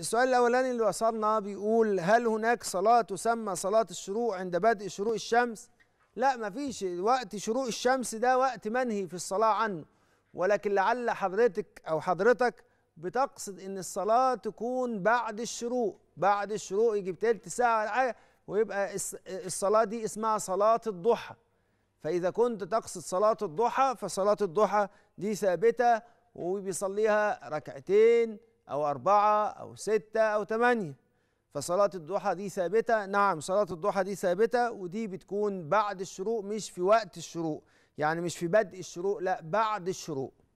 السؤال الأولاني اللي وصلنا بيقول هل هناك صلاة تسمى صلاة الشروق عند بدء شروق الشمس؟ لا مفيش وقت شروق الشمس ده وقت منهي في الصلاة عنه ولكن لعل حضرتك أو حضرتك بتقصد إن الصلاة تكون بعد الشروق بعد الشروق يجي تلت ساعة ولا حاجة ويبقى الصلاة دي اسمها صلاة الضحى فإذا كنت تقصد صلاة الضحى فصلاة الضحى دي ثابتة وبيصليها ركعتين أو أربعة أو ستة أو ثمانية فصلاة الضحى دي ثابتة نعم صلاة الضحى دي ثابتة ودي بتكون بعد الشروق مش في وقت الشروق يعني مش في بدء الشروق لا بعد الشروق